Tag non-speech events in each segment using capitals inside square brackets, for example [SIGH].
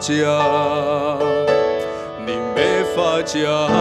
家，你没法讲。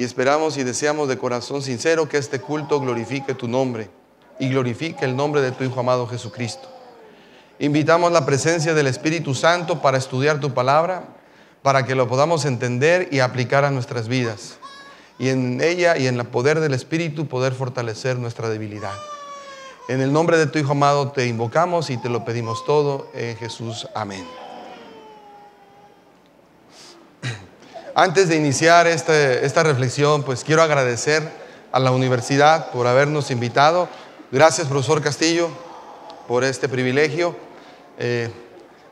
Y esperamos y deseamos de corazón sincero que este culto glorifique tu nombre y glorifique el nombre de tu Hijo amado Jesucristo. Invitamos la presencia del Espíritu Santo para estudiar tu palabra, para que lo podamos entender y aplicar a nuestras vidas. Y en ella y en el poder del Espíritu poder fortalecer nuestra debilidad. En el nombre de tu Hijo amado te invocamos y te lo pedimos todo en Jesús. Amén. Antes de iniciar este, esta reflexión, pues quiero agradecer a la universidad por habernos invitado. Gracias, profesor Castillo, por este privilegio. Eh,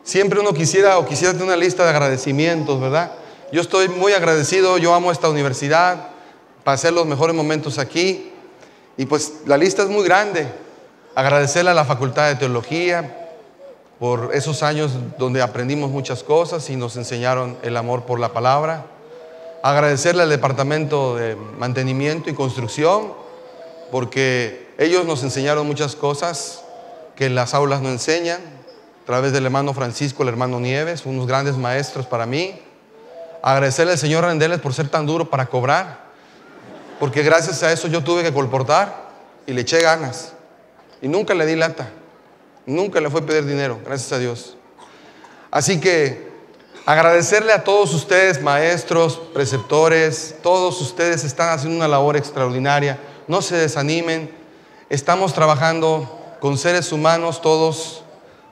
siempre uno quisiera o quisiera tener una lista de agradecimientos, ¿verdad? Yo estoy muy agradecido, yo amo esta universidad, pasé los mejores momentos aquí y pues la lista es muy grande. Agradecerle a la Facultad de Teología por esos años donde aprendimos muchas cosas y nos enseñaron el amor por la palabra agradecerle al Departamento de Mantenimiento y Construcción, porque ellos nos enseñaron muchas cosas que las aulas no enseñan, a través del hermano Francisco, el hermano Nieves, unos grandes maestros para mí. Agradecerle al señor Rendeles por ser tan duro para cobrar, porque gracias a eso yo tuve que colportar y le eché ganas. Y nunca le di lata, nunca le fue a pedir dinero, gracias a Dios. Así que Agradecerle a todos ustedes, maestros, preceptores, todos ustedes están haciendo una labor extraordinaria. No se desanimen. Estamos trabajando con seres humanos, todos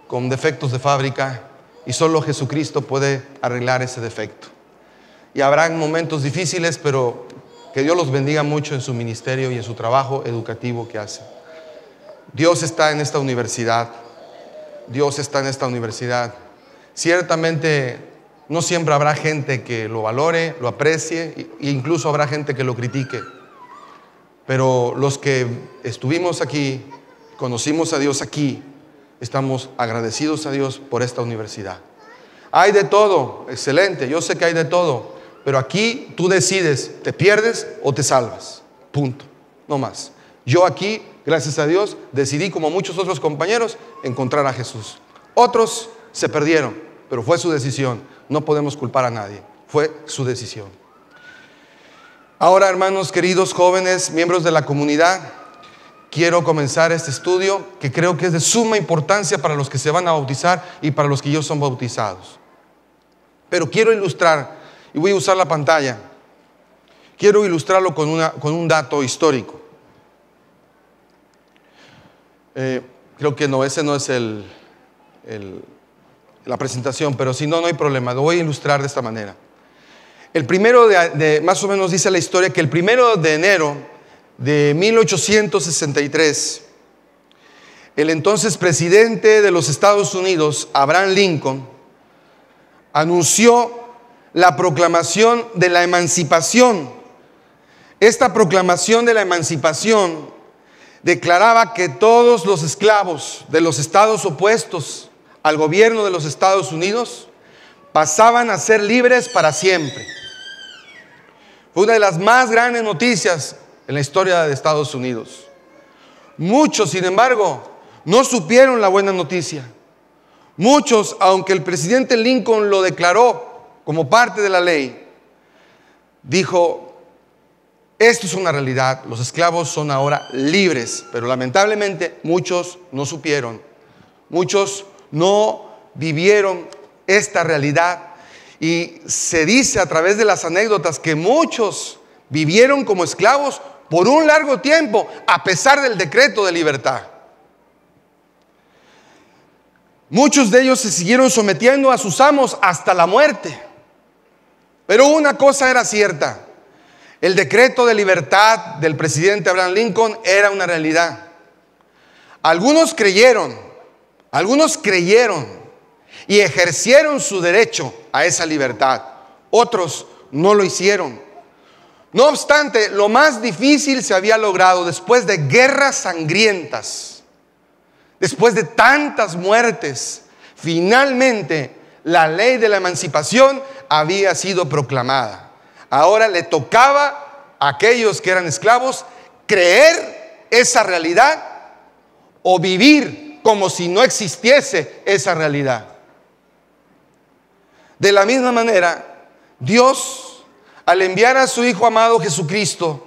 con defectos de fábrica, y solo Jesucristo puede arreglar ese defecto. Y habrán momentos difíciles, pero que Dios los bendiga mucho en su ministerio y en su trabajo educativo que hace. Dios está en esta universidad. Dios está en esta universidad. Ciertamente no siempre habrá gente que lo valore, lo aprecie, e incluso habrá gente que lo critique. Pero los que estuvimos aquí, conocimos a Dios aquí, estamos agradecidos a Dios por esta universidad. Hay de todo, excelente, yo sé que hay de todo, pero aquí tú decides, te pierdes o te salvas, punto, no más. Yo aquí, gracias a Dios, decidí, como muchos otros compañeros, encontrar a Jesús. Otros se perdieron, pero fue su decisión no podemos culpar a nadie. Fue su decisión. Ahora, hermanos queridos, jóvenes, miembros de la comunidad, quiero comenzar este estudio que creo que es de suma importancia para los que se van a bautizar y para los que ya son bautizados. Pero quiero ilustrar, y voy a usar la pantalla, quiero ilustrarlo con, una, con un dato histórico. Eh, creo que no, ese no es el la presentación, pero si no, no hay problema. Lo voy a ilustrar de esta manera. El primero de, más o menos dice la historia que el primero de enero de 1863, el entonces presidente de los Estados Unidos, Abraham Lincoln, anunció la proclamación de la emancipación. Esta proclamación de la emancipación declaraba que todos los esclavos de los estados opuestos al gobierno de los Estados Unidos, pasaban a ser libres para siempre. Fue una de las más grandes noticias en la historia de Estados Unidos. Muchos, sin embargo, no supieron la buena noticia. Muchos, aunque el presidente Lincoln lo declaró como parte de la ley, dijo, esto es una realidad, los esclavos son ahora libres, pero lamentablemente muchos no supieron. Muchos no vivieron esta realidad. Y se dice a través de las anécdotas que muchos vivieron como esclavos por un largo tiempo, a pesar del decreto de libertad. Muchos de ellos se siguieron sometiendo a sus amos hasta la muerte. Pero una cosa era cierta, el decreto de libertad del presidente Abraham Lincoln era una realidad. Algunos creyeron algunos creyeron y ejercieron su derecho a esa libertad. Otros no lo hicieron. No obstante, lo más difícil se había logrado después de guerras sangrientas, después de tantas muertes. Finalmente, la ley de la emancipación había sido proclamada. Ahora le tocaba a aquellos que eran esclavos creer esa realidad o vivir como si no existiese esa realidad. De la misma manera, Dios, al enviar a su Hijo amado Jesucristo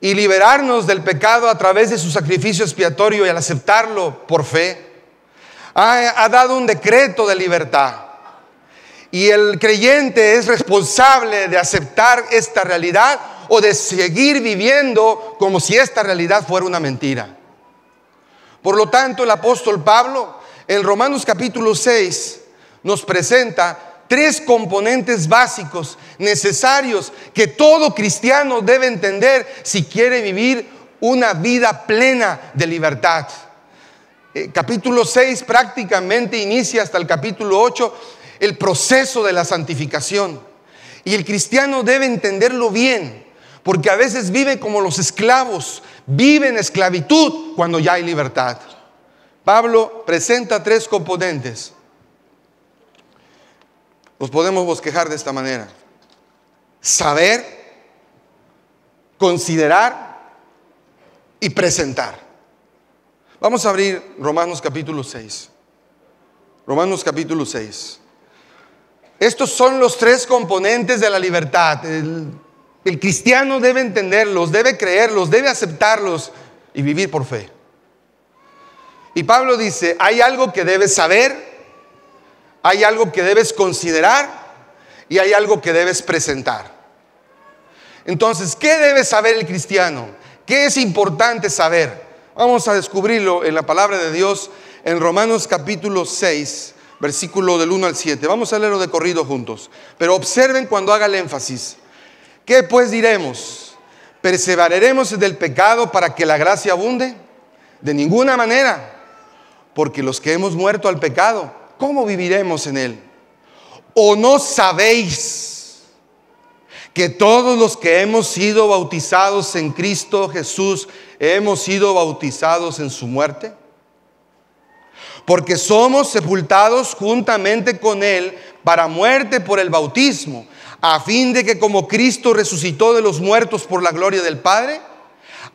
y liberarnos del pecado a través de su sacrificio expiatorio y al aceptarlo por fe, ha, dado un decreto de libertad. Y el creyente es responsable de aceptar esta realidad o de seguir viviendo como si esta realidad fuera una mentira. Por lo tanto, el apóstol Pablo en Romanos capítulo 6 nos presenta tres componentes básicos necesarios que todo cristiano debe entender si quiere vivir una vida plena de libertad. El eh, capítulo 6 prácticamente inicia hasta el capítulo 8 el proceso de la santificación. Y el cristiano debe entenderlo bien, porque a veces vive como los esclavos vive en esclavitud cuando ya hay libertad. Pablo presenta tres componentes. Los podemos bosquejar de esta manera. Saber, considerar y presentar. Vamos a abrir Romanos capítulo 6. Romanos capítulo 6. Estos son los tres componentes de la libertad. El el cristiano debe entenderlos, debe creerlos, debe aceptarlos y vivir por fe. Y Pablo dice, hay algo que debes saber, hay algo que debes considerar y hay algo que debes presentar. Entonces, ¿qué debe saber el cristiano? ¿Qué es importante saber? Vamos a descubrirlo en la palabra de Dios en Romanos capítulo 6, versículo del 1 al 7. Vamos a leerlo de corrido juntos. Pero observen cuando haga el énfasis. ¿Qué pues diremos? ¿Perseveraremos del pecado para que la gracia abunde? De ninguna manera, porque los que hemos muerto al pecado, ¿cómo viviremos en él? ¿O no sabéis que todos los que hemos sido bautizados en Cristo Jesús hemos sido bautizados en su muerte? Porque somos sepultados juntamente con Él para muerte por el bautismo a fin de que como Cristo resucitó de los muertos por la gloria del Padre,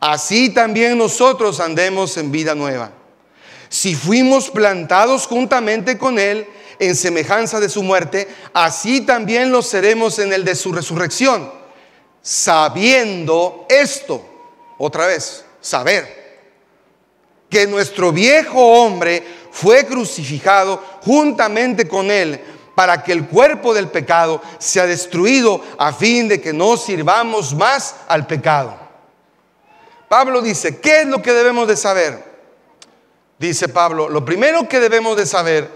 así también nosotros andemos en vida nueva. Si fuimos plantados juntamente con Él en semejanza de su muerte, así también lo seremos en el de su resurrección, sabiendo esto, otra vez, saber, que nuestro viejo hombre fue crucificado juntamente con Él para que el cuerpo del pecado sea destruido a fin de que no sirvamos más al pecado. Pablo dice, ¿qué es lo que debemos de saber? Dice Pablo, lo primero que debemos de saber,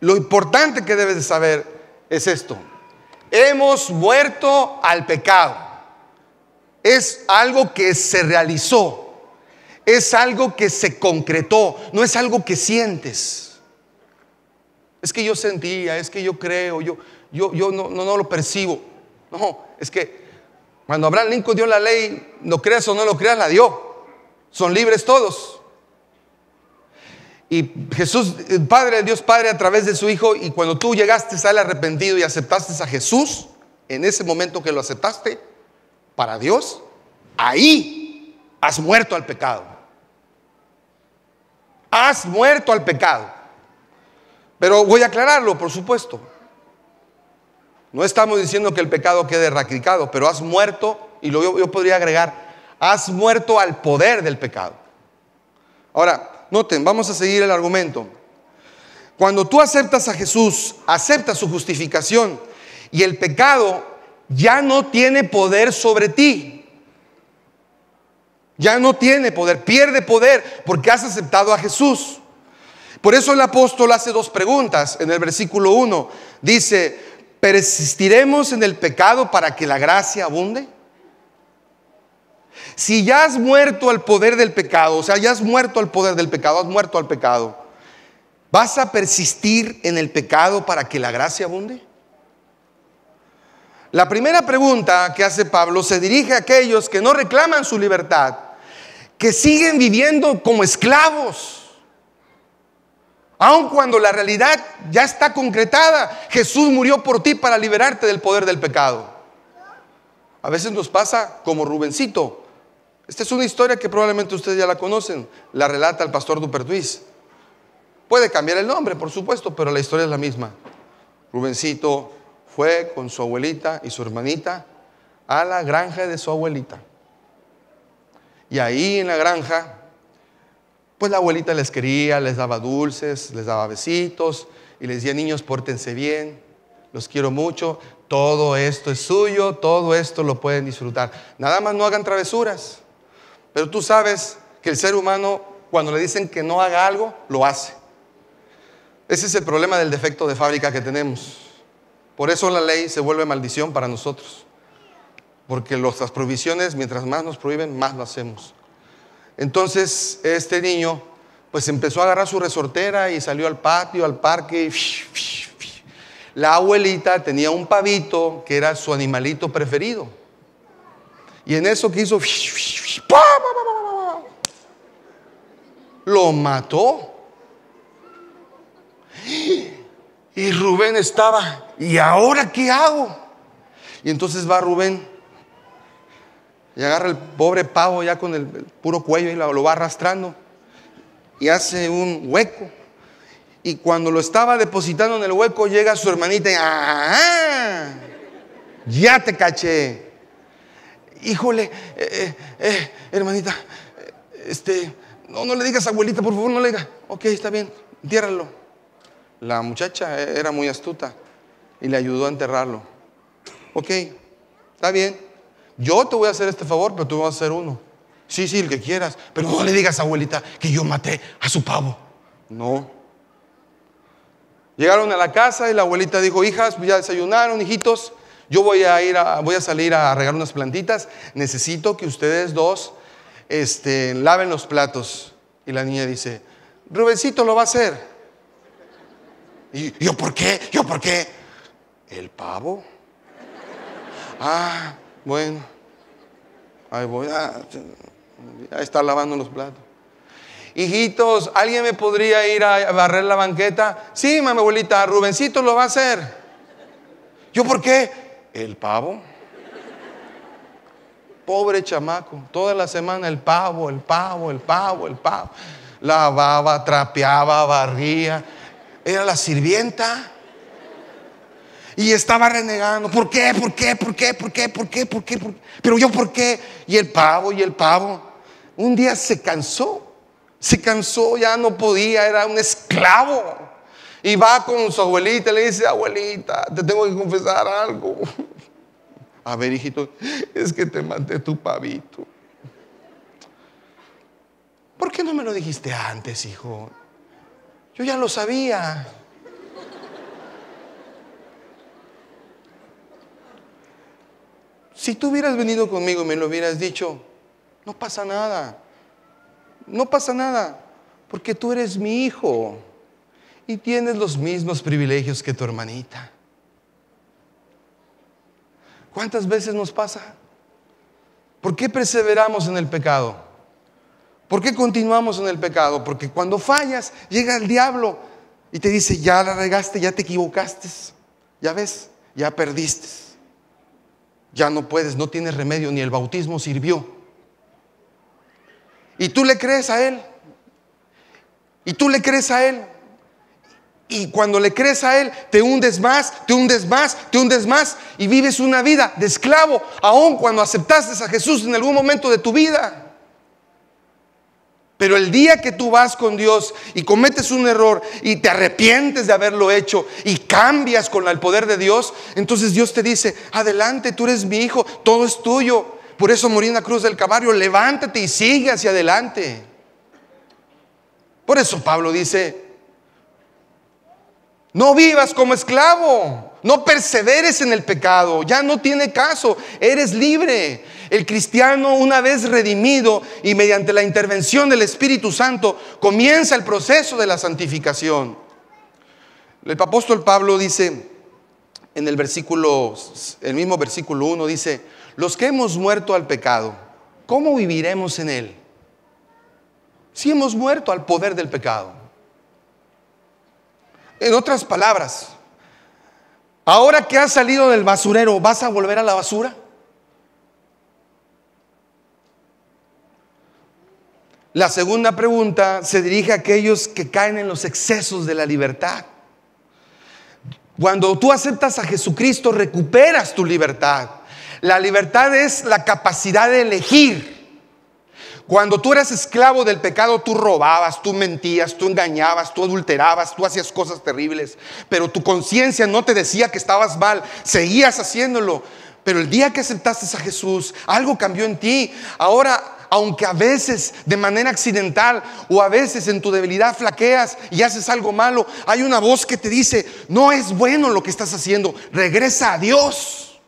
lo importante que debes de saber es esto. Hemos muerto al pecado. Es algo que se realizó. Es algo que se concretó. No es algo que sientes. Es que yo sentía, es que yo creo, yo, yo, yo no, no, lo percibo. No, es que cuando Abraham Lincoln dio la ley, no creas o no lo creas, la dio. Son libres todos. Y Jesús, el Padre, Dios Padre, a través de su Hijo, y cuando tú llegaste sale arrepentido y aceptaste a Jesús, en ese momento que lo aceptaste, para Dios, ahí has muerto al pecado. Has muerto al pecado. Pero voy a aclararlo, por supuesto. No estamos diciendo que el pecado quede erradicado, pero has muerto, y yo, podría agregar, has muerto al poder del pecado. Ahora, noten, vamos a seguir el argumento. Cuando tú aceptas a Jesús, aceptas su justificación y el pecado ya no tiene poder sobre ti. Ya no tiene poder, pierde poder porque has aceptado a Jesús. Por eso el apóstol hace dos preguntas en el versículo 1. Dice, ¿persistiremos en el pecado para que la gracia abunde? Si ya has muerto al poder del pecado, o sea, ya has muerto al poder del pecado, has muerto al pecado, ¿vas a persistir en el pecado para que la gracia abunde? La primera pregunta que hace Pablo se dirige a aquellos que no reclaman su libertad, que siguen viviendo como esclavos Aun cuando la realidad ya está concretada, Jesús murió por ti para liberarte del poder del pecado. A veces nos pasa como Rubencito. Esta es una historia que probablemente ustedes ya la conocen. La relata el pastor Dupertuis. Puede cambiar el nombre, por supuesto, pero la historia es la misma. Rubencito fue con su abuelita y su hermanita a la granja de su abuelita. Y ahí en la granja pues la abuelita les quería, les daba dulces, les daba besitos y les decía, niños, pórtense bien, los quiero mucho, todo esto es suyo, todo esto lo pueden disfrutar. Nada más no hagan travesuras. Pero tú sabes que el ser humano, cuando le dicen que no haga algo, lo hace. Ese es el problema del defecto de fábrica que tenemos. Por eso la ley se vuelve maldición para nosotros. Porque nuestras prohibiciones, mientras más nos prohíben, más lo hacemos. Entonces este niño pues empezó a agarrar su resortera y salió al patio, al parque. La abuelita tenía un pavito que era su animalito preferido. Y en eso que hizo, lo mató. Y Rubén estaba, ¿y ahora qué hago? Y entonces va Rubén y agarra el pobre pavo ya con el, puro cuello y lo, va arrastrando. Y hace un hueco. Y cuando lo estaba depositando en el hueco, llega su hermanita y ¡Ah! ¡Ya te caché! Híjole, eh, eh, eh, hermanita, este, no, no le digas abuelita, por favor, no le digas. Ok, está bien, entiérralo. La muchacha era muy astuta y le ayudó a enterrarlo. Ok, está bien. Yo te voy a hacer este favor, pero tú vas a hacer uno. Sí, sí, el que quieras. Pero no le digas a abuelita que yo maté a su pavo. No. Llegaron a la casa y la abuelita dijo, hijas, ya desayunaron, hijitos. Yo voy a ir, voy a salir a regar unas plantitas. Necesito que ustedes dos este, laven los platos. Y la niña dice, rubecito lo va a hacer. Y yo, ¿por qué? ¿Yo por qué? El pavo. Ah, bueno, ahí voy. a ah, ahí está lavando los platos. Hijitos, ¿alguien me podría ir a barrer la banqueta? Sí, mamá abuelita, Rubencito lo va a hacer. ¿Yo por qué? El pavo. Pobre chamaco, toda la semana el pavo, el pavo, el pavo, el pavo. Lavaba, trapeaba, barría. Era la sirvienta y estaba renegando. ¿Por qué? ¿Por qué? ¿Por qué? ¿Por qué? ¿Por qué? ¿Por qué? Pero yo, ¿por qué? Y el pavo, y el pavo. Un día se cansó. Se cansó, ya no podía, era un esclavo. Y va con su abuelita y le dice, abuelita, te tengo que confesar algo. [LAUGHS] A ver, hijito, es que te maté tu pavito. ¿Por qué no me lo dijiste antes, hijo? Yo ya lo sabía. Si tú hubieras venido conmigo y me lo hubieras dicho, no pasa nada. No pasa nada, porque tú eres mi hijo y tienes los mismos privilegios que tu hermanita. ¿Cuántas veces nos pasa? ¿Por qué perseveramos en el pecado? ¿Por qué continuamos en el pecado? Porque cuando fallas, llega el diablo y te dice, ya la regaste, ya te equivocaste, ya ves, ya perdiste ya no puedes, no tienes remedio, ni el bautismo sirvió. Y tú le crees a Él. Y tú le crees a Él. Y cuando le crees a Él, te hundes más, te hundes más, te hundes más y vives una vida de esclavo, aun cuando aceptaste a Jesús en algún momento de tu vida. Pero el día que tú vas con Dios y cometes un error y te arrepientes de haberlo hecho y cambias con el poder de Dios, entonces Dios te dice, adelante, tú eres mi hijo, todo es tuyo. Por eso morí en la cruz del caballo levántate y sigue hacia adelante. Por eso Pablo dice, no vivas como esclavo, no perseveres en el pecado, ya no tiene caso, eres libre. El cristiano, una vez redimido y mediante la intervención del Espíritu Santo, comienza el proceso de la santificación. El apóstol Pablo dice en el versículo, el mismo versículo 1, dice, los que hemos muerto al pecado, ¿cómo viviremos en él? Si hemos muerto al poder del pecado. En otras palabras, ahora que has salido del basurero, ¿vas a volver a la basura? La segunda pregunta se dirige a aquellos que caen en los excesos de la libertad. Cuando tú aceptas a Jesucristo, recuperas tu libertad. La libertad es la capacidad de elegir. Cuando tú eras esclavo del pecado, tú robabas, tú mentías, tú engañabas, tú adulterabas, tú hacías cosas terribles, pero tu conciencia no te decía que estabas mal, seguías haciéndolo. Pero el día que aceptaste a Jesús, algo cambió en ti. Ahora aunque a veces de manera accidental o a veces en tu debilidad flaqueas y haces algo malo, hay una voz que te dice, no es bueno lo que estás haciendo, regresa a Dios.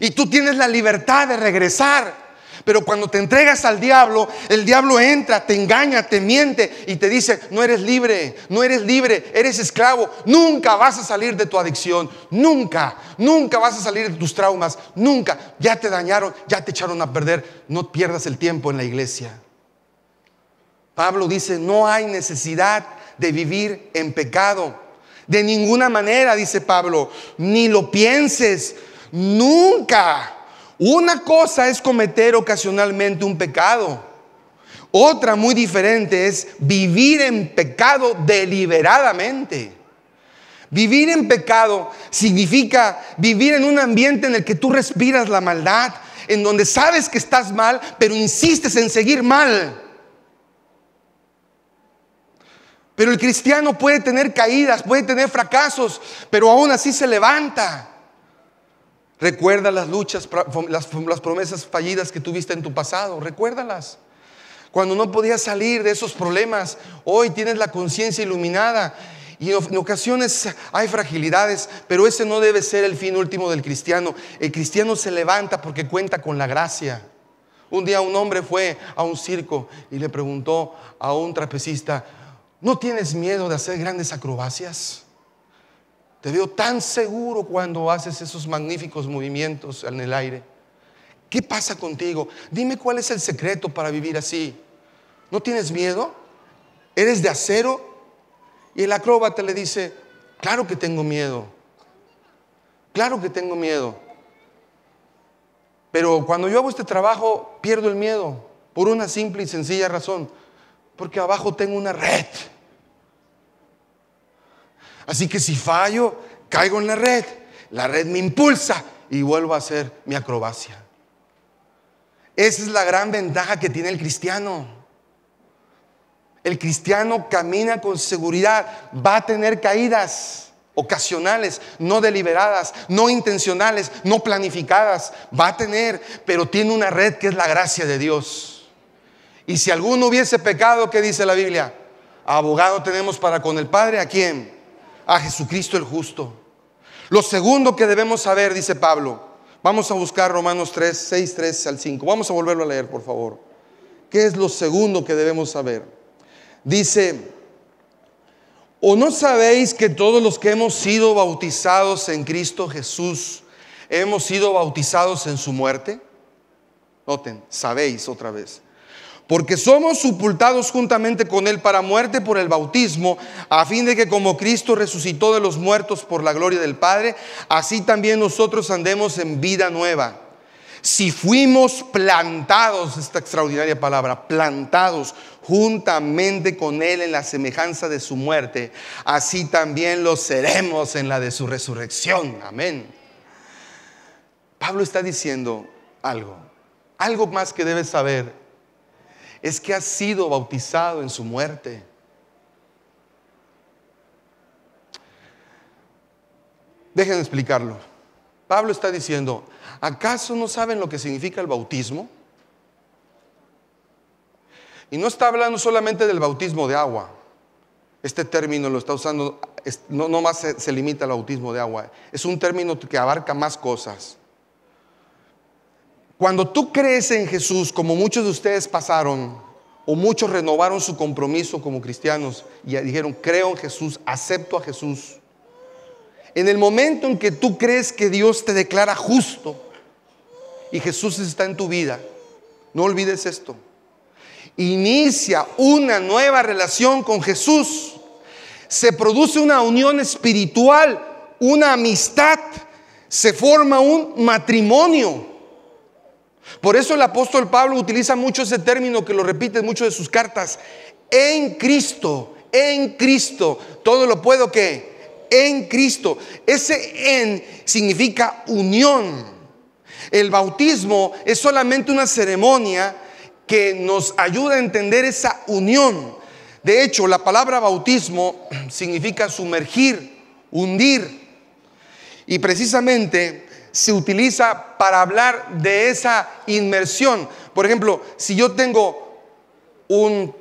Y tú tienes la libertad de regresar. Pero cuando te entregas al diablo, el diablo entra, te engaña, te miente y te dice, no eres libre, no eres libre, eres esclavo, nunca vas a salir de tu adicción, nunca, nunca vas a salir de tus traumas, nunca, ya te dañaron, ya te echaron a perder, no pierdas el tiempo en la iglesia. Pablo dice, no hay necesidad de vivir en pecado. De ninguna manera, dice Pablo, ni lo pienses, nunca una cosa es cometer ocasionalmente un pecado. Otra muy diferente es vivir en pecado deliberadamente. Vivir en pecado significa vivir en un ambiente en el que tú respiras la maldad, en donde sabes que estás mal, pero insistes en seguir mal. Pero el cristiano puede tener caídas, puede tener fracasos, pero aún así se levanta. Recuerda las luchas, las, promesas fallidas que tuviste en tu pasado. Recuérdalas cuando no podías salir de esos problemas. Hoy tienes la conciencia iluminada. Y en ocasiones hay fragilidades, pero ese no debe ser el fin último del cristiano. El cristiano se levanta porque cuenta con la gracia. Un día un hombre fue a un circo y le preguntó a un trapecista, ¿no tienes miedo de hacer grandes acrobacias? Te veo tan seguro cuando haces esos magníficos movimientos en el aire. ¿Qué pasa contigo? Dime cuál es el secreto para vivir así. ¿No tienes miedo? ¿Eres de acero? Y el acróbata le dice, claro que tengo miedo. Claro que tengo miedo. Pero cuando yo hago este trabajo, pierdo el miedo por una simple y sencilla razón. Porque abajo tengo una red Así que si fallo, caigo en la red. La red me impulsa y vuelvo a hacer mi acrobacia. Esa es la gran ventaja que tiene el cristiano. El cristiano camina con seguridad, va a tener caídas ocasionales, no deliberadas, no intencionales, no planificadas, va a tener, pero tiene una red que es la gracia de Dios. Y si alguno hubiese pecado, ¿qué dice la Biblia? Abogado tenemos para con el Padre, ¿a quién? a Jesucristo el justo. Lo segundo que debemos saber, dice Pablo, vamos a buscar Romanos 3, 6, 3 al 5. Vamos a volverlo a leer, por favor. ¿Qué es lo segundo que debemos saber? Dice, ¿o no sabéis que todos los que hemos sido bautizados en Cristo Jesús, hemos sido bautizados en su muerte? Noten, sabéis otra vez porque somos supultados juntamente con Él para muerte por el bautismo, a fin de que como Cristo resucitó de los muertos por la gloria del Padre, así también nosotros andemos en vida nueva. Si fuimos plantados, esta extraordinaria palabra, plantados juntamente con Él en la semejanza de su muerte, así también lo seremos en la de su resurrección. Amén. Pablo está diciendo algo, algo más que debes saber es que ha sido bautizado en su muerte. Déjenme explicarlo. Pablo está diciendo, ¿acaso no saben lo que significa el bautismo? Y no está hablando solamente del bautismo de agua. Este término lo está usando, no, más se limita al bautismo de agua. Es un término que abarca más cosas. Cuando tú crees en Jesús, como muchos de ustedes pasaron, o muchos renovaron su compromiso como cristianos y dijeron, creo en Jesús, acepto a Jesús. En el momento en que tú crees que Dios te declara justo y Jesús está en tu vida, no olvides esto. Inicia una nueva relación con Jesús. Se produce una unión espiritual, una amistad. Se forma un matrimonio. Por eso el apóstol Pablo utiliza mucho ese término que lo repite en muchas de sus cartas. En Cristo, en Cristo, todo lo puedo que en Cristo. Ese en significa unión. El bautismo es solamente una ceremonia que nos ayuda a entender esa unión. De hecho, la palabra bautismo [CLEARS THROAT] significa sumergir, hundir. Y precisamente se utiliza para hablar de esa inmersión. Por ejemplo, si yo tengo un...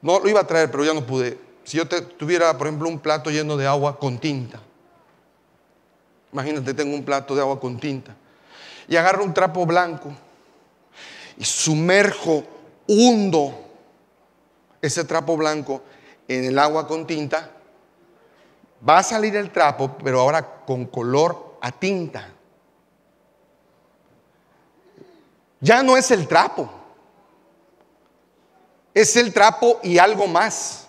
No lo iba a traer, pero ya no pude. Si yo tuviera, por ejemplo, un plato lleno de agua con tinta. Imagínate, tengo un plato de agua con tinta. Y agarro un trapo blanco y sumerjo, hundo ese trapo blanco en el agua con tinta, va a salir el trapo, pero ahora con color a tinta. Ya no es el trapo. Es el trapo y algo más.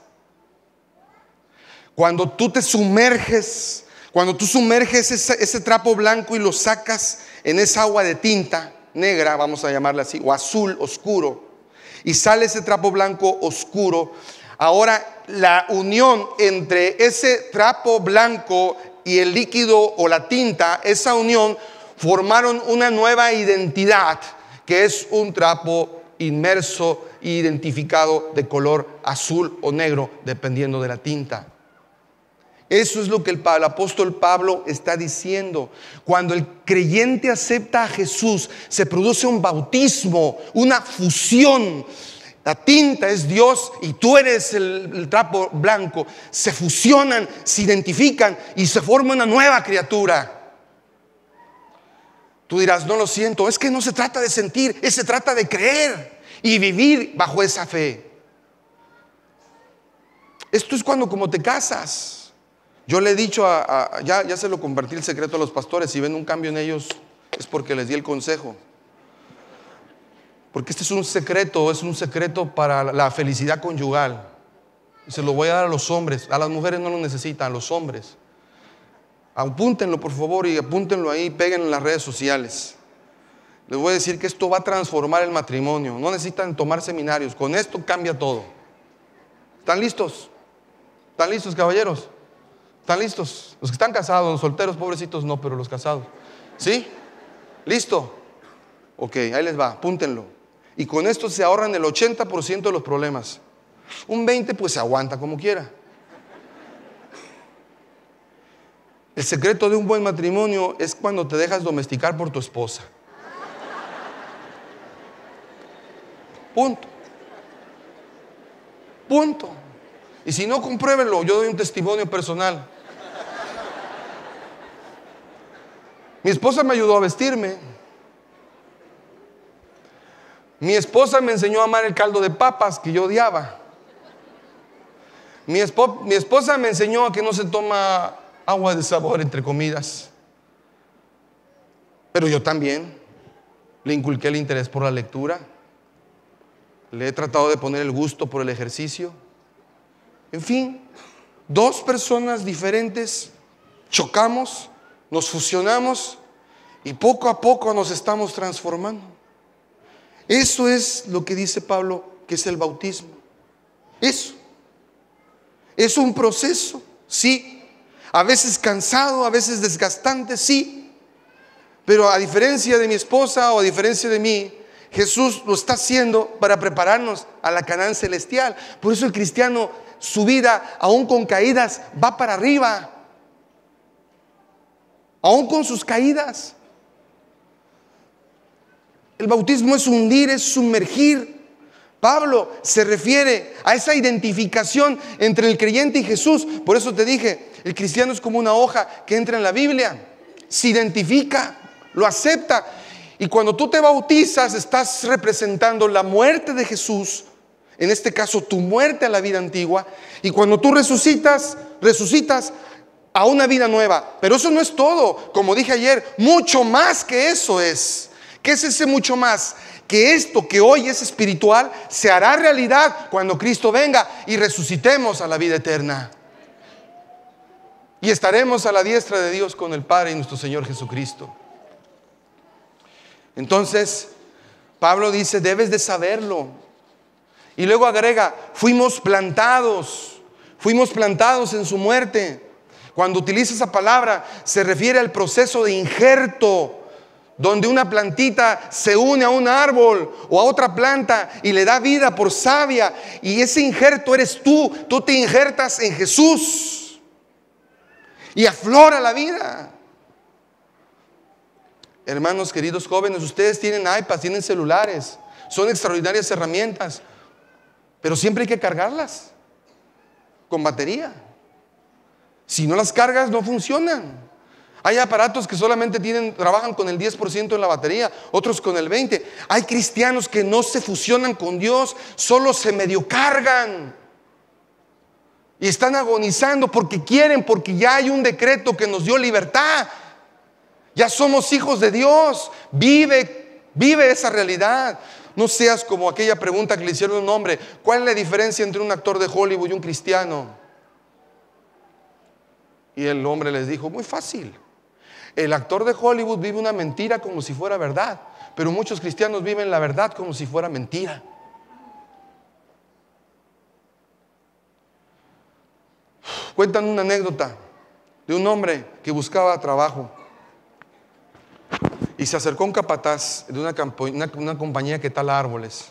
Cuando tú te sumerges, cuando tú sumerges ese, trapo blanco y lo sacas en esa agua de tinta negra, vamos a llamarla así, o azul oscuro, y sale ese trapo blanco oscuro, Ahora, la unión entre ese trapo blanco y el líquido o la tinta, esa unión, formaron una nueva identidad que es un trapo inmerso e identificado de color azul o negro, dependiendo de la tinta. Eso es lo que el, apóstol Pablo está diciendo. Cuando el creyente acepta a Jesús, se produce un bautismo, una fusión. La tinta es Dios y tú eres el trapo blanco. Se fusionan, se identifican y se forma una nueva criatura. Tú dirás, no lo siento, es que no se trata de sentir, es se trata de creer y vivir bajo esa fe. Esto es cuando como te casas. Yo le he dicho, a, ya, ya se lo compartí el secreto a los pastores, si ven un cambio en ellos es porque les di el consejo. Porque este es un secreto, es un secreto para la felicidad conyugal. Se lo voy a dar a los hombres, a las mujeres no lo necesitan, a los hombres. Apúntenlo, por favor, y apúntenlo ahí, peguen en las redes sociales. Les voy a decir que esto va a transformar el matrimonio. No necesitan tomar seminarios. Con esto cambia todo. ¿Están listos? ¿Están listos, caballeros? ¿Están listos? Los que están casados, los solteros, pobrecitos, no, pero los casados. ¿Sí? ¿Listo? Ok, ahí les va, apúntenlo. Y con esto se ahorran el 80% de los problemas. Un 20% pues se aguanta como quiera. El secreto de un buen matrimonio es cuando te dejas domesticar por tu esposa. Punto. Punto. Y si no, compruébenlo. Yo doy un testimonio personal. Mi esposa me ayudó a vestirme. Mi esposa me enseñó a amar el caldo de papas que yo odiaba. Mi, esposa, mi esposa me enseñó a que no se toma agua de sabor entre comidas. Pero yo también le inculqué el interés por la lectura. Le he tratado de poner el gusto por el ejercicio. En fin, dos personas diferentes chocamos, nos fusionamos y poco a poco nos estamos transformando. Eso es lo que dice Pablo que es el bautismo. Eso. Es un proceso, sí, a veces cansado, a veces desgastante, sí. Pero a diferencia de mi esposa o a diferencia de mí, Jesús lo está haciendo para prepararnos a la canal celestial. Por eso el cristiano, su vida, aún con caídas, va para arriba. Aún con sus caídas. El bautismo es hundir, es sumergir. Pablo se refiere a esa identificación entre el creyente y Jesús. Por eso te dije, el cristiano es como una hoja que entra en la Biblia, se identifica, lo acepta. Y cuando tú te bautizas, estás representando la muerte de Jesús, en este caso tu muerte a la vida antigua. Y cuando tú resucitas, resucitas a una vida nueva. Pero eso no es todo. Como dije ayer, mucho más que eso es. ¿Qué es ese mucho más? Que esto que hoy es espiritual se hará realidad cuando Cristo venga y resucitemos a la vida eterna. Y estaremos a la diestra de Dios con el Padre y nuestro Señor Jesucristo. Entonces, Pablo dice, debes de saberlo. Y luego agrega, fuimos plantados, fuimos plantados en su muerte. Cuando utiliza esa palabra, se refiere al proceso de injerto, donde una plantita se une a un árbol o a otra planta y le da vida por savia. Y ese injerto eres tú, tú te injertas en Jesús y aflora la vida. Hermanos queridos jóvenes, ustedes tienen iPads, tienen celulares, son extraordinarias herramientas, pero siempre hay que cargarlas con batería. Si no las cargas, no funcionan. Hay aparatos que solamente tienen, trabajan con el 10% de la batería, otros con el 20%. Hay cristianos que no se fusionan con Dios, solo se medio cargan. Y están agonizando porque quieren, porque ya hay un decreto que nos dio libertad. Ya somos hijos de Dios. Vive, vive esa realidad. No seas como aquella pregunta que le hicieron a un hombre. ¿Cuál es la diferencia entre un actor de Hollywood y un cristiano? Y el hombre les dijo, muy fácil. El actor de Hollywood vive una mentira como si fuera verdad, pero muchos cristianos viven la verdad como si fuera mentira. Cuentan una anécdota de un hombre que buscaba trabajo y se acercó un capataz de una, compañía que tala árboles.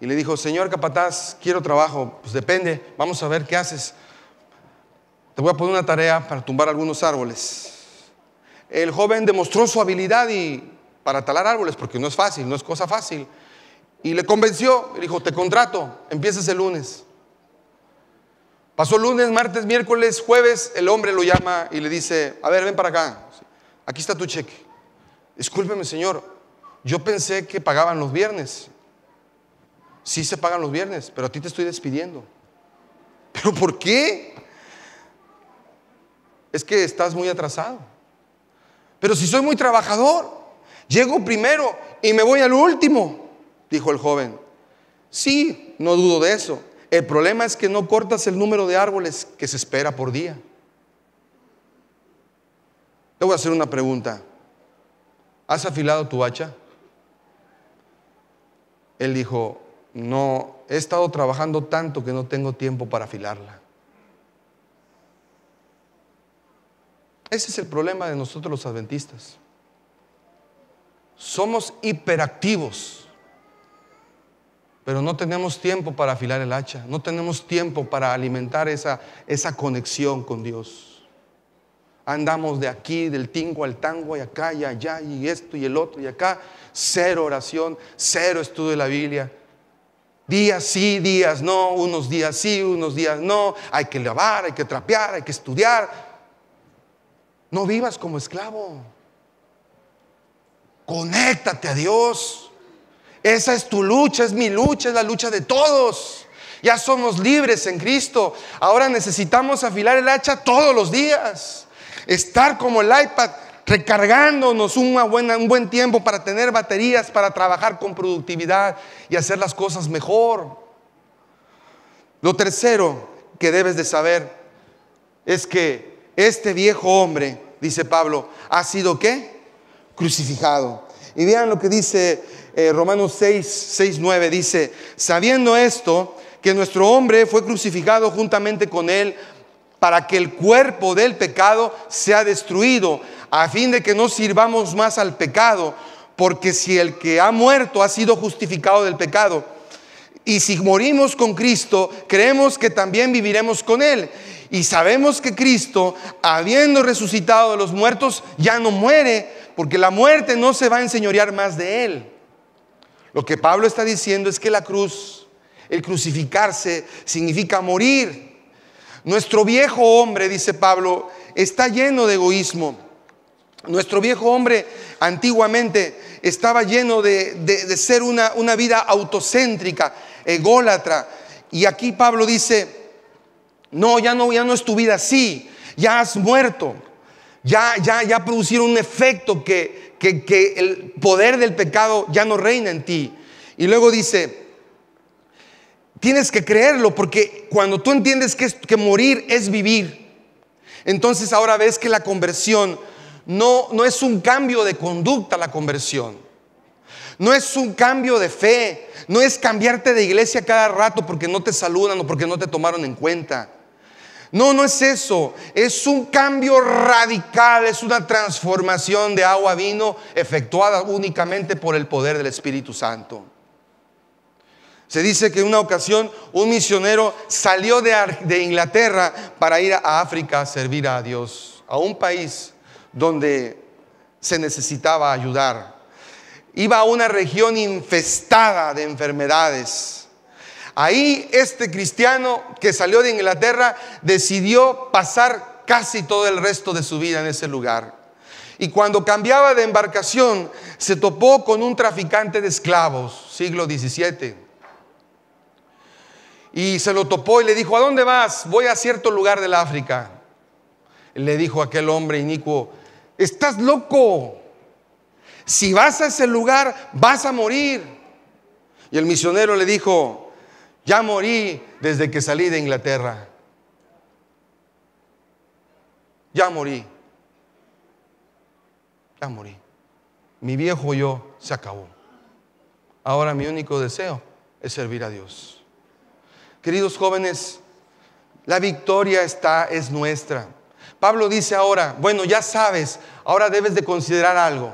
Y le dijo, señor capataz, quiero trabajo. Pues depende, vamos a ver qué haces. Te voy a poner una tarea para tumbar algunos árboles. El joven demostró su habilidad y, para talar árboles, porque no es fácil, no es cosa fácil. Y le convenció, le dijo, te contrato, empiezas el lunes. Pasó lunes, martes, miércoles, jueves, el hombre lo llama y le dice, a ver, ven para acá, aquí está tu cheque. Discúlpeme, señor, yo pensé que pagaban los viernes. Sí se pagan los viernes, pero a ti te estoy despidiendo. ¿Pero por qué? Es que estás muy atrasado. Pero si soy muy trabajador, llego primero y me voy al último, dijo el joven. Sí, no dudo de eso, el problema es que no cortas el número de árboles que se espera por día. Te voy a hacer una pregunta. ¿Has afilado tu hacha? Él dijo, no, he estado trabajando tanto que no tengo tiempo para afilarla. Ese es el problema de nosotros los adventistas. Somos hiperactivos pero no tenemos tiempo para afilar el hacha, no tenemos tiempo para alimentar esa, esa conexión con Dios. Andamos de aquí, del tingo al tango, y acá, y allá, y esto, y el otro, y acá. Cero oración, cero estudio de la Biblia. Días sí, días no, unos días sí, unos días no. Hay que lavar, hay que trapear, hay que estudiar. No vivas como esclavo. Conéctate a Dios. Esa es tu lucha, es mi lucha, es la lucha de todos. Ya somos libres en Cristo. Ahora necesitamos afilar el hacha todos los días. Estar como el iPad, recargándonos buena, un buen tiempo para tener baterías, para trabajar con productividad y hacer las cosas mejor. Lo tercero que debes de saber es que este viejo hombre, dice Pablo, ha sido qué? Crucificado. Y vean lo que dice eh, Romanos 6, 6, 9 dice, sabiendo esto, que nuestro hombre fue crucificado juntamente con él para que el cuerpo del pecado sea destruido, a fin de que no sirvamos más al pecado, porque si el que ha muerto ha sido justificado del pecado, y si morimos con Cristo, creemos que también viviremos con Él. Y sabemos que Cristo, habiendo resucitado de los muertos, ya no muere, porque la muerte no se va a enseñorear más de Él. Lo que Pablo está diciendo es que la cruz, el crucificarse, significa morir. Nuestro viejo hombre, dice Pablo, está lleno de egoísmo. Nuestro viejo hombre antiguamente estaba lleno de, ser una, una, vida autocéntrica, ególatra. Y aquí Pablo dice, no ya, no, ya no es tu vida así, ya has muerto ya, ya, ya un efecto que, el poder del pecado ya no reina en ti. Y luego dice, tienes que creerlo porque cuando tú entiendes que, morir es vivir, entonces ahora ves que la conversión no, no es un cambio de conducta, la conversión. No es un cambio de fe, no es cambiarte de iglesia cada rato porque no te saludan o porque no te tomaron en cuenta. No, no es eso. Es un cambio radical, es una transformación de agua a vino efectuada únicamente por el poder del Espíritu Santo. Se dice que en una ocasión un misionero salió de, de Inglaterra para ir a África a servir a Dios, a un país donde se necesitaba ayudar. Iba a una región infestada de enfermedades Ahí este cristiano que salió de Inglaterra decidió pasar casi todo el resto de su vida en ese lugar. Y cuando cambiaba de embarcación, se topó con un traficante de esclavos, siglo XVII. Y se lo topó y le dijo, ¿a dónde vas? Voy a cierto lugar del África. Le dijo aquel hombre inicuo, estás loco. Si vas a ese lugar, vas a morir. Y el misionero le dijo, ya morí desde que salí de Inglaterra. Ya morí. Ya morí. Mi viejo yo se acabó. Ahora mi único deseo es servir a Dios. Queridos jóvenes, la victoria está es nuestra. Pablo dice ahora, bueno, ya sabes, ahora debes de considerar algo.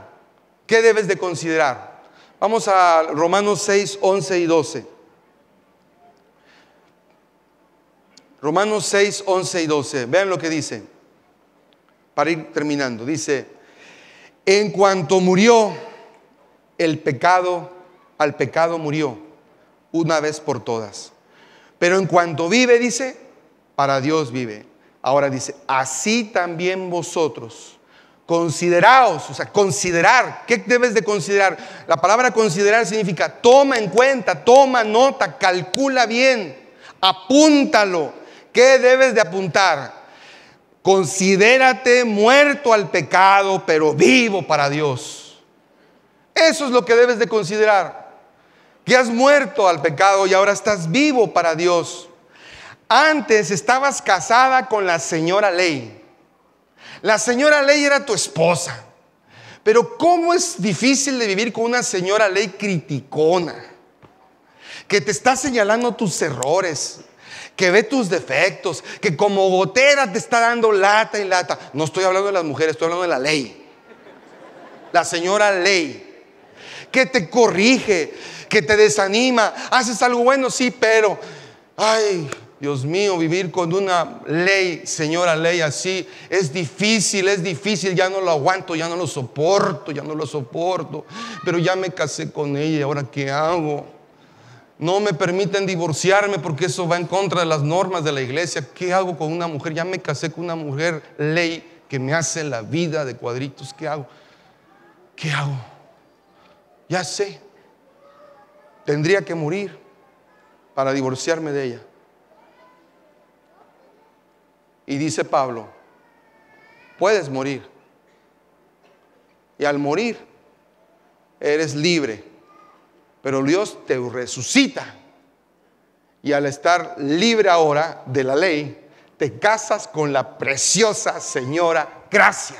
¿Qué debes de considerar? Vamos a Romanos 6, 11 y 12. Romanos 6, 11 y 12. Vean lo que dice. Para ir terminando. Dice, en cuanto murió el pecado, al pecado murió una vez por todas. Pero en cuanto vive, dice, para Dios vive. Ahora dice, así también vosotros consideraos, o sea, considerar, ¿qué debes de considerar? La palabra considerar significa toma en cuenta, toma nota, calcula bien, apúntalo, ¿Qué debes de apuntar? Considérate muerto al pecado, pero vivo para Dios. Eso es lo que debes de considerar. Que has muerto al pecado y ahora estás vivo para Dios. Antes estabas casada con la señora Ley. La señora Ley era tu esposa. Pero cómo es difícil de vivir con una señora Ley criticona, que te está señalando tus errores, que ve tus defectos, que como gotera te está dando lata y lata. No estoy hablando de las mujeres, estoy hablando de la ley. La señora ley, que te corrige, que te desanima, haces algo bueno, sí, pero, ay, Dios mío, vivir con una ley, señora ley así, es difícil, es difícil, ya no lo aguanto, ya no lo soporto, ya no lo soporto, pero ya me casé con ella, ahora qué hago. No me permiten divorciarme porque eso va en contra de las normas de la iglesia. ¿Qué hago con una mujer? Ya me casé con una mujer ley que me hace la vida de cuadritos. ¿Qué hago? ¿Qué hago? Ya sé. Tendría que morir para divorciarme de ella. Y dice Pablo, puedes morir. Y al morir, eres libre pero Dios te resucita. Y al estar libre ahora de la ley, te casas con la preciosa señora Gracia,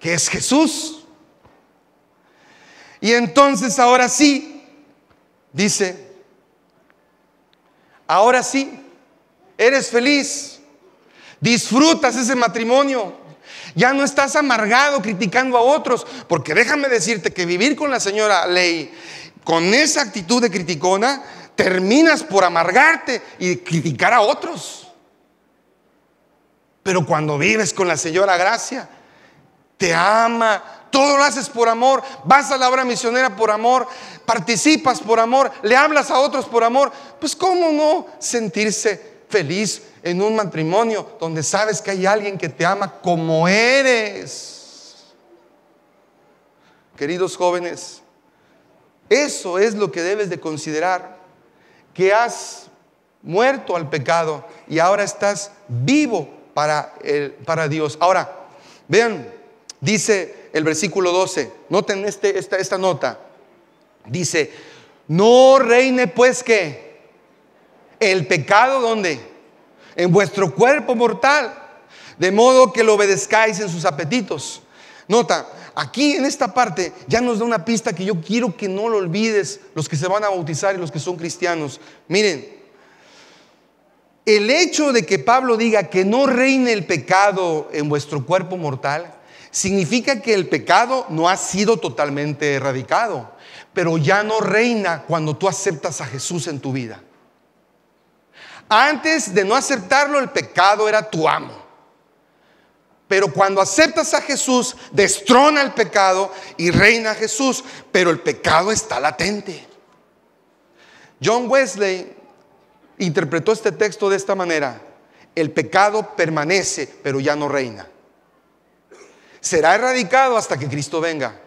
que es Jesús. Y entonces ahora sí, dice, ahora sí, eres feliz, disfrutas ese matrimonio, ya no estás amargado criticando a otros, porque déjame decirte que vivir con la señora Ley con esa actitud de criticona, terminas por amargarte y criticar a otros. Pero cuando vives con la señora Gracia, te ama, todo lo haces por amor, vas a la obra misionera por amor, participas por amor, le hablas a otros por amor, pues cómo no sentirse feliz en un matrimonio donde sabes que hay alguien que te ama como eres. Queridos jóvenes, eso es lo que debes de considerar, que has muerto al pecado y ahora estás vivo para, el, para Dios. Ahora, vean, dice el versículo 12, noten este, esta, esta nota, dice, no reine pues que el pecado donde en vuestro cuerpo mortal, de modo que lo obedezcáis en sus apetitos. Nota, aquí en esta parte ya nos da una pista que yo quiero que no lo olvides, los que se van a bautizar y los que son cristianos. Miren, el hecho de que Pablo diga que no reine el pecado en vuestro cuerpo mortal, significa que el pecado no ha sido totalmente erradicado, pero ya no reina cuando tú aceptas a Jesús en tu vida. Antes de no aceptarlo, el pecado era tu amo. Pero cuando aceptas a Jesús, destrona el pecado y reina Jesús, pero el pecado está latente. John Wesley interpretó este texto de esta manera. El pecado permanece, pero ya no reina. Será erradicado hasta que Cristo venga.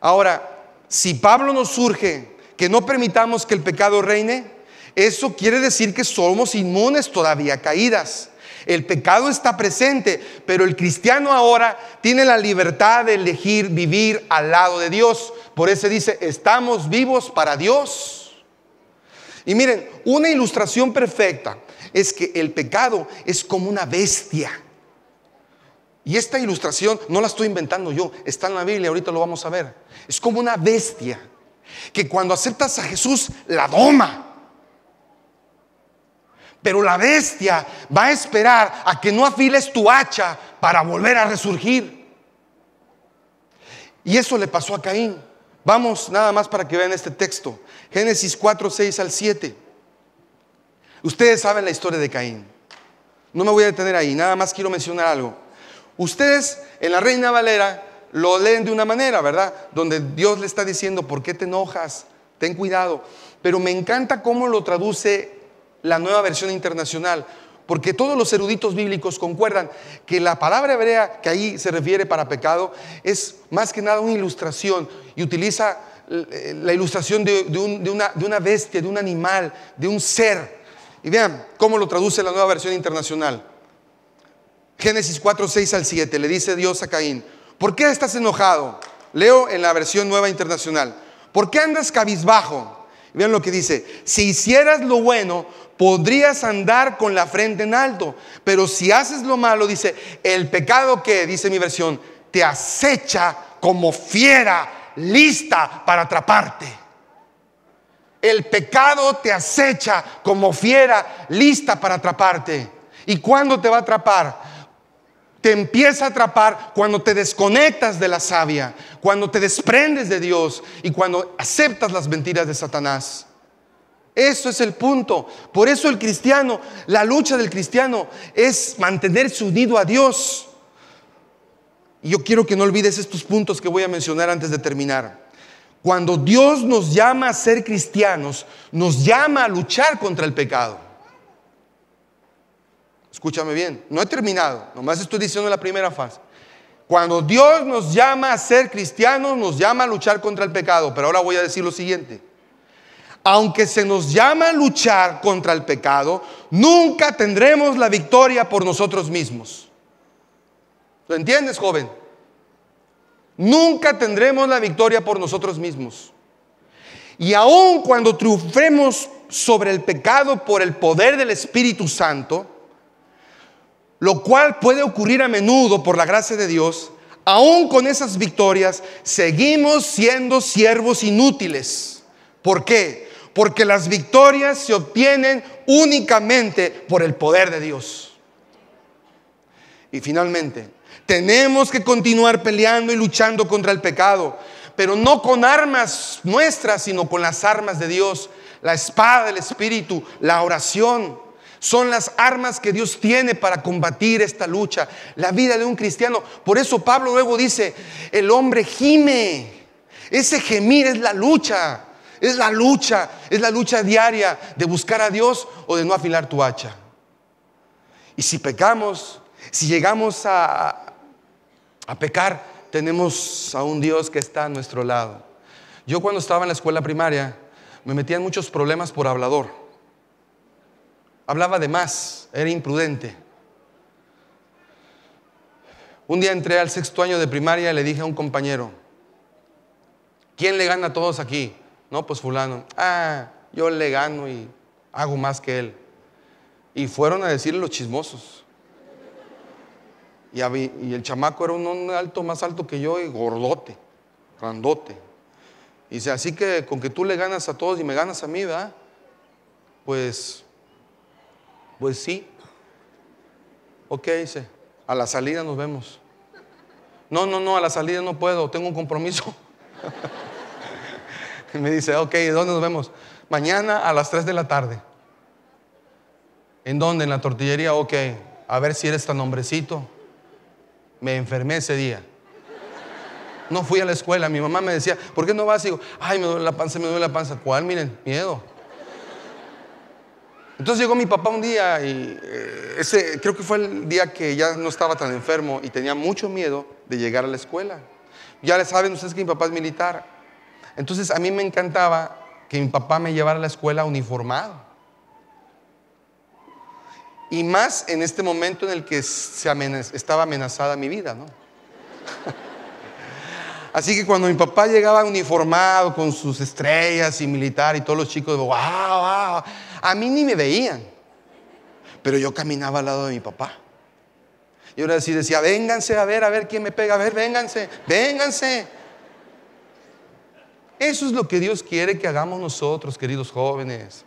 Ahora, si Pablo nos surge que no permitamos que el pecado reine, eso quiere decir que somos inmunes todavía caídas. El pecado está presente, pero el cristiano ahora tiene la libertad de elegir vivir al lado de Dios. Por eso dice, estamos vivos para Dios. Y miren, una ilustración perfecta es que el pecado es como una bestia. Y esta ilustración no la estoy inventando yo, está en la Biblia, ahorita lo vamos a ver. Es como una bestia que cuando aceptas a Jesús la doma pero la bestia va a esperar a que no afiles tu hacha para volver a resurgir. Y eso le pasó a Caín. Vamos nada más para que vean este texto. Génesis 4, 6 al 7. Ustedes saben la historia de Caín. No me voy a detener ahí, nada más quiero mencionar algo. Ustedes en la Reina Valera lo leen de una manera, ¿verdad? Donde Dios le está diciendo, ¿por qué te enojas? Ten cuidado. Pero me encanta cómo lo traduce la nueva versión internacional, porque todos los eruditos bíblicos concuerdan que la palabra hebrea que ahí se refiere para pecado es más que nada una ilustración y utiliza eh, la ilustración de, una, una bestia, de un animal, de un ser. Y vean cómo lo traduce la nueva versión internacional. Génesis 4, 6 al 7, le dice Dios a Caín, ¿por qué estás enojado? Leo en la versión nueva internacional, ¿por qué andas cabizbajo? Vean lo que dice, si hicieras lo bueno, podrías andar con la frente en alto, pero si haces lo malo, dice, el pecado que, dice mi versión, te acecha como fiera lista para atraparte. El pecado te acecha como fiera lista para atraparte. ¿Y cuándo te va a atrapar? Te empieza a atrapar cuando te desconectas de la savia, cuando te desprendes de Dios y cuando aceptas las mentiras de Satanás. Eso es el punto. Por eso el cristiano, la lucha del cristiano es mantenerse unido a Dios. Y yo quiero que no olvides estos puntos que voy a mencionar antes de terminar. Cuando Dios nos llama a ser cristianos, nos llama a luchar contra el pecado. Escúchame bien, no he terminado, nomás estoy diciendo la primera fase. Cuando Dios nos llama a ser cristianos, nos llama a luchar contra el pecado. Pero ahora voy a decir lo siguiente aunque se nos llama a luchar contra el pecado, nunca tendremos la victoria por nosotros mismos. ¿Lo entiendes, joven? Nunca tendremos la victoria por nosotros mismos. Y aun cuando triunfemos sobre el pecado por el poder del Espíritu Santo, lo cual puede ocurrir a menudo por la gracia de Dios, aún con esas victorias seguimos siendo siervos inútiles. ¿Por qué? Porque las victorias se obtienen únicamente por el poder de Dios. Y finalmente, tenemos que continuar peleando y luchando contra el pecado, pero no con armas nuestras, sino con las armas de Dios, la espada del Espíritu, la oración. Son las armas que Dios tiene para combatir esta lucha, la vida de un cristiano. Por eso Pablo luego dice, el hombre gime. Ese gemir es la lucha. Es la lucha, es la lucha diaria de buscar a Dios o de no afilar tu hacha. Y si pecamos, si llegamos a, a pecar, tenemos a un Dios que está a nuestro lado. Yo cuando estaba en la escuela primaria me metía en muchos problemas por hablador. Hablaba de más, era imprudente. Un día entré al sexto año de primaria y le dije a un compañero, ¿quién le gana a todos aquí? No, pues fulano, ah, yo le gano y hago más que él. Y fueron a decirle los chismosos. Y, el chamaco era un, alto más alto que yo y gordote, grandote. Y dice, así que con que tú le ganas a todos y me ganas a mí, ¿verdad? Pues, pues sí. Ok, dice, a la salida nos vemos. No, no, no, a la salida no puedo, tengo un compromiso. [LAUGHS] [LAUGHS] me dice, ok, ¿dónde nos vemos? Mañana a las 3 de la tarde. ¿En dónde? En la tortillería, ok. A ver si eres tan hombrecito. Me enfermé ese día. No fui a la escuela. Mi mamá me decía, ¿por qué no vas? Y digo, ay, me duele la panza, me duele la panza. ¿Cuál? Miren, miedo. Entonces llegó mi papá un día y eh, ese creo que fue el día que ya no estaba tan enfermo y tenía mucho miedo de llegar a la escuela. Ya le saben ustedes que mi papá es militar. Entonces a mí me encantaba que mi papá me llevara a la escuela uniformado. Y más en este momento en el que se estaba amenazada mi vida, ¿no? [LAUGHS] Así que cuando mi papá llegaba uniformado con sus estrellas y militar y todos los chicos, wow, wow, a mí ni me veían. Pero yo caminaba al lado de mi papá. Y ahora sí decía, vénganse a ver, a ver quién me pega, a ver, vénganse, vénganse. Eso es lo que Dios quiere que hagamos nosotros, queridos jóvenes.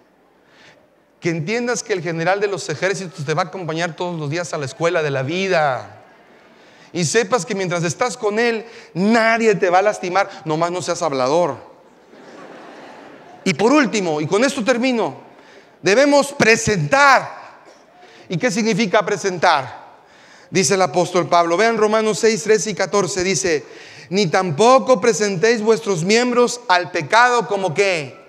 Que entiendas que el general de los ejércitos te va a acompañar todos los días a la escuela de la vida. Y sepas que mientras estás con él, nadie te va a lastimar, nomás no seas hablador. Y por último, y con esto termino, debemos presentar. ¿Y qué significa presentar? Dice el apóstol Pablo. Vean Romanos 6, 13 y 14. Dice, ni tampoco presentéis vuestros miembros al pecado como que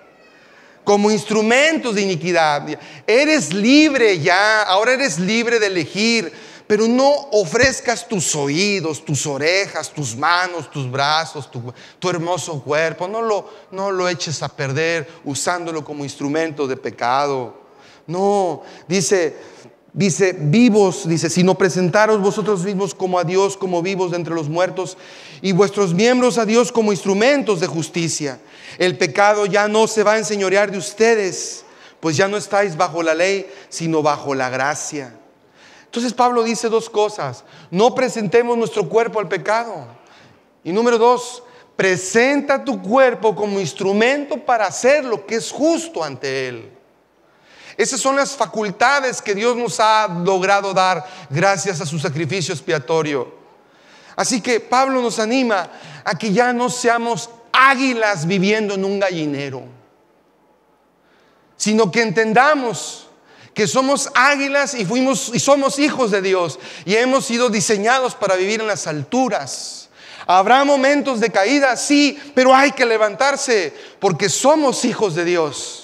como instrumentos de iniquidad. Eres libre ya, ahora eres libre de elegir, pero no ofrezcas tus oídos, tus orejas, tus manos, tus brazos, tu, hermoso cuerpo. No lo, no lo eches a perder usándolo como instrumento de pecado. No, dice, Dice, vivos, dice, sino presentaros vosotros mismos como a Dios, como vivos de entre los muertos, y vuestros miembros a Dios como instrumentos de justicia. El pecado ya no se va a enseñorear de ustedes, pues ya no estáis bajo la ley, sino bajo la gracia. Entonces Pablo dice dos cosas, no presentemos nuestro cuerpo al pecado. Y número dos, presenta tu cuerpo como instrumento para hacer lo que es justo ante Él. Esas son las facultades que Dios nos ha logrado dar gracias a su sacrificio expiatorio. Así que Pablo nos anima a que ya no seamos águilas viviendo en un gallinero, sino que entendamos que somos águilas y fuimos y somos hijos de Dios y hemos sido diseñados para vivir en las alturas. Habrá momentos de caída, sí, pero hay que levantarse porque somos hijos de Dios.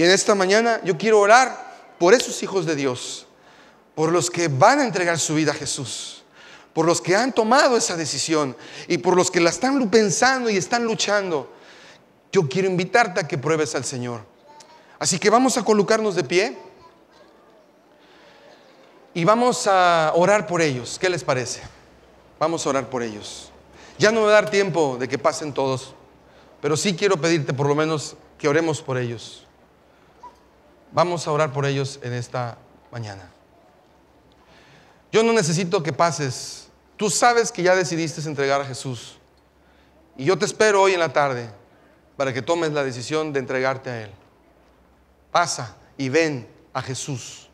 Y en esta mañana yo quiero orar por esos hijos de Dios, por los que van a entregar su vida a Jesús, por los que han tomado esa decisión y por los que la están pensando y están luchando. Yo quiero invitarte a que pruebes al Señor. Así que vamos a colocarnos de pie y vamos a orar por ellos. ¿Qué les parece? Vamos a orar por ellos. Ya no me va a dar tiempo de que pasen todos, pero sí quiero pedirte por lo menos que oremos por ellos. Vamos a orar por ellos en esta mañana. Yo no necesito que pases. Tú sabes que ya decidiste entregar a Jesús. Y yo te espero hoy en la tarde para que tomes la decisión de entregarte a Él. Pasa y ven a Jesús.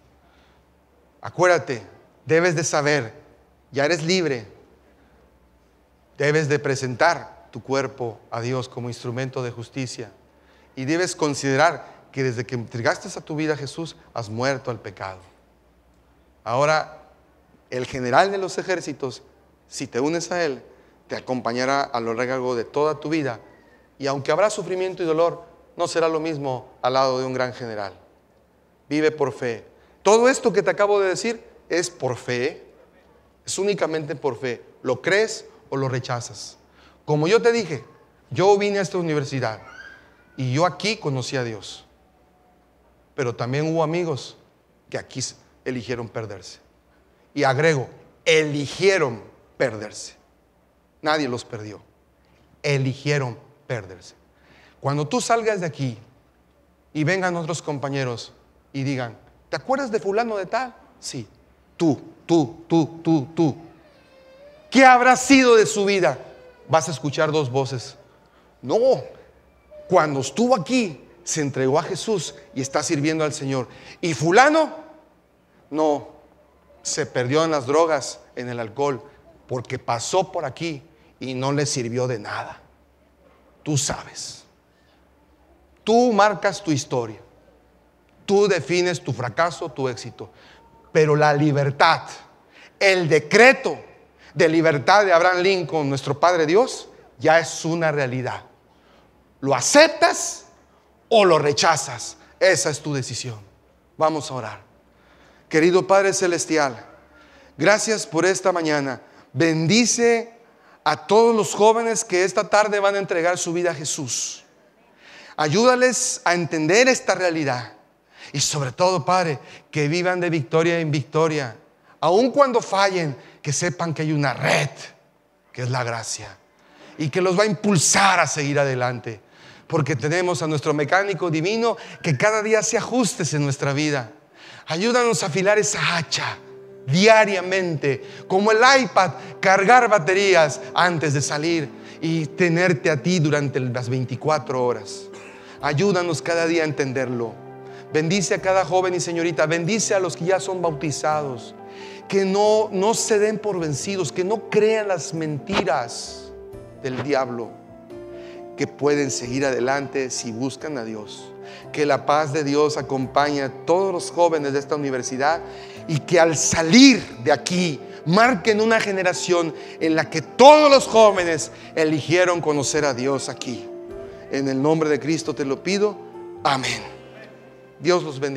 Acuérdate, debes de saber, ya eres libre. Debes de presentar tu cuerpo a Dios como instrumento de justicia. Y debes considerar que desde que entregaste a tu vida a Jesús, has muerto al pecado. Ahora, el general de los ejércitos, si te unes a Él, te acompañará a lo largo de toda tu vida. Y aunque habrá sufrimiento y dolor, no será lo mismo al lado de un gran general. Vive por fe. Todo esto que te acabo de decir es por fe. Es únicamente por fe. Lo crees o lo rechazas. Como yo te dije, yo vine a esta universidad y yo aquí conocí a Dios pero también hubo amigos que aquí eligieron perderse. Y agrego, eligieron perderse. Nadie los perdió. Eligieron perderse. Cuando tú salgas de aquí y vengan otros compañeros y digan, ¿te acuerdas de fulano de tal? Sí, tú, tú, tú, tú, tú. ¿Qué habrá sido de su vida? Vas a escuchar dos voces. No, cuando estuvo aquí, se entregó a Jesús y está sirviendo al Señor. Y fulano, no, se perdió en las drogas, en el alcohol, porque pasó por aquí y no le sirvió de nada. Tú sabes. Tú marcas tu historia. Tú defines tu fracaso, tu éxito. Pero la libertad, el decreto de libertad de Abraham Lincoln, nuestro Padre Dios, ya es una realidad. Lo aceptas o lo rechazas. Esa es tu decisión. Vamos a orar. Querido Padre Celestial, gracias por esta mañana. Bendice a todos los jóvenes que esta tarde van a entregar su vida a Jesús. Ayúdales a entender esta realidad. Y sobre todo, Padre, que vivan de victoria en victoria. Aun cuando fallen, que sepan que hay una red, que es la gracia, y que los va a impulsar a seguir adelante porque tenemos a nuestro mecánico divino que cada día se ajustes en nuestra vida. Ayúdanos a afilar esa hacha diariamente, como el iPad, cargar baterías antes de salir y tenerte a ti durante las 24 horas. Ayúdanos cada día a entenderlo. Bendice a cada joven y señorita, bendice a los que ya son bautizados, que no, no se den por vencidos, que no crean las mentiras del diablo que pueden seguir adelante si buscan a Dios. Que la paz de Dios acompañe a todos los jóvenes de esta universidad y que al salir de aquí marquen una generación en la que todos los jóvenes eligieron conocer a Dios aquí. En el nombre de Cristo te lo pido. Amén. Dios los bendiga.